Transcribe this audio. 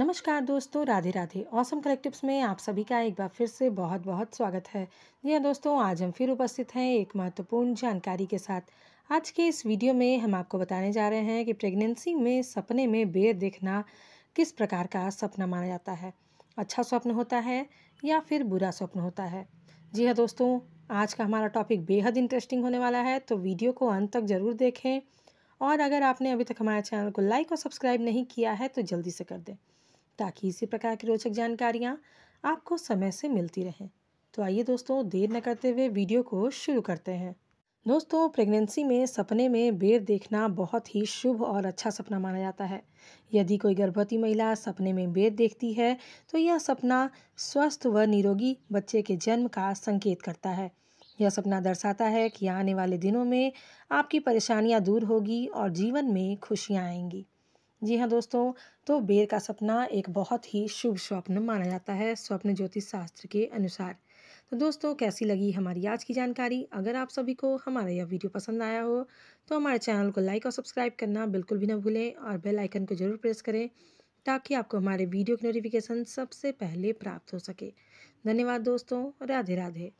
नमस्कार दोस्तों Radhe Radhe awesome collectives में आप सभी का एक बार फिर से बहुत बहुत स्वागत है जी हाँ दोस्तों आज हम फिर उपस्थित हैं एक महत्वपूर्ण जानकारी के साथ आज के इस वीडियो में हम आपको बताने जा रहे हैं कि प्रेगनेंसी में सपने में बेर देखना किस प्रकार का सपना माना जाता है अच्छा स्वप्न होता है या फिर बुरा स्वप्न होता है जी हाँ दोस्तों आज का हमारा टॉपिक बेहद इंटरेस्टिंग होने वाला है तो वीडियो को अंत तक ज़रूर देखें और अगर आपने अभी तक हमारे चैनल को लाइक और सब्सक्राइब नहीं किया है तो जल्दी से कर दें ताकि इसी प्रकार की रोचक जानकारियाँ आपको समय से मिलती रहें तो आइए दोस्तों देर न करते हुए वीडियो को शुरू करते हैं दोस्तों प्रेगनेंसी में सपने में बेर देखना बहुत ही शुभ और अच्छा सपना माना जाता है यदि कोई गर्भवती महिला सपने में बेर देखती है तो यह सपना स्वस्थ व निरोगी बच्चे के जन्म का संकेत करता है यह सपना दर्शाता है कि आने वाले दिनों में आपकी परेशानियां दूर होगी और जीवन में खुशियां आएंगी जी हाँ दोस्तों तो बेर का सपना एक बहुत ही शुभ स्वप्न माना जाता है स्वप्न ज्योतिष शास्त्र के अनुसार तो दोस्तों कैसी लगी हमारी आज की जानकारी अगर आप सभी को हमारा यह वीडियो पसंद आया हो तो हमारे चैनल को लाइक और सब्सक्राइब करना बिल्कुल भी ना भूलें और बेल आइकन को जरूर प्रेस करें ताकि आपको हमारे वीडियो की नोटिफिकेशन सबसे पहले प्राप्त हो सके धन्यवाद दोस्तों राधे राधे